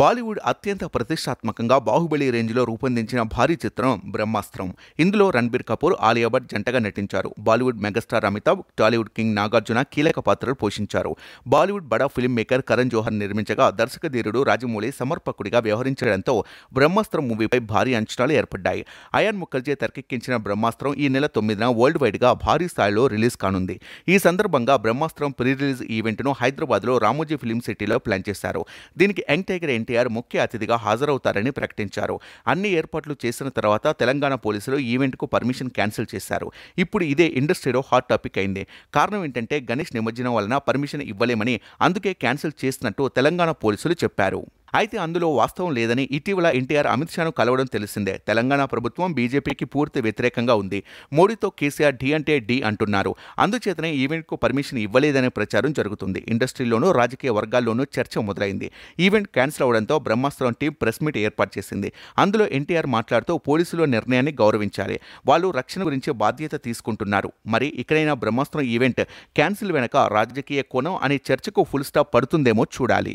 బాలీవుడ్ అత్యంత ప్రతిష్టాత్మకంగా బాహుబలి రేంజ్లో రూపొందించిన భారీ చిత్రం బ్రహ్మాస్త్రం ఇందులో రణబీర్ కపూర్ ఆలియా భట్ జంటగా నటించారు Bollywood megastar Amitabh Tollywood king Nagarjuna కీలక పాత్రలు పోషించారు బాలీవుడ్ బడా ఫిల్మ్ మేకర్ కరణ్ జోహర్ నిర్మించగా దర్శక ధీరుడు రాజమౌళి సమర్పకుడిగా వ్యవహరించడంతో బ్రహ్మాస్త్రం మూవీపై భారీ అంచనాలు ఏర్పడ్డాయి అయాన్ ముఖర్జీ తెరకెక్కించిన బ్రహ్మాస్త్రం ఈ నెల తొమ్మిదిన వరల్డ్ వైడ్గా భారీ స్థాయిలో రిలీజ్ కానుంది ఈ సందర్భంగా బ్రహ్మాస్త్రం ప్రీ రిలీజ్ ఈవెంట్ను హైదరాబాద్లో రామోజీ ఫిల్మ్ సిటీలో ప్లాన్ చేశారు దీనికి యంగ్ టైగర్ ఎన్టీఆర్ ముఖ్య అతిథిగా హాజరవుతారని ప్రకటించారు అన్ని ఏర్పాట్లు చేసిన తర్వాత తెలంగాణ పోలీసులు ఈవెంట్కు పర్మిషన్ క్యాన్సిల్ చేశారు ఇప్పుడు ఇదే ఇండస్ట్రీలో హాట్ టాపిక్ అయింది కారణం ఏంటంటే గణేష్ నిమజ్జనం వలన పర్మిషన్ ఇవ్వలేమని అందుకే క్యాన్సిల్ చేసినట్టు తెలంగాణ పోలీసులు చెప్పారు అయితే అందులో వాస్తవం లేదని ఇటీవల ఎన్టీఆర్ అమిత్ షాను కలవడం తెలిసిందే తెలంగాణ ప్రభుత్వం బీజేపీకి పూర్తి వ్యతిరేకంగా ఉంది మోడీతో కేసీఆర్ డి అంటే డి అంటున్నారు అందుచేతనే ఈవెంట్కు పర్మిషన్ ఇవ్వలేదనే ప్రచారం జరుగుతుంది ఇండస్ట్రీలోనూ రాజకీయ వర్గాల్లోనూ చర్చ మొదలైంది ఈవెంట్ క్యాన్సిల్ అవడంతో బ్రహ్మాస్త్రం టీం ప్రెస్ మీట్ ఏర్పాటు చేసింది అందులో ఎన్టీఆర్ మాట్లాడుతూ పోలీసుల నిర్ణయాన్ని గౌరవించాలి వాళ్ళు రక్షణ గురించి బాధ్యత తీసుకుంటున్నారు మరి ఇక్కడైనా బ్రహ్మాస్త్రం ఈవెంట్ క్యాన్సిల్ వెనక రాజకీయ కోణం అనే చర్చకు ఫుల్ స్టాప్ పడుతుందేమో చూడాలి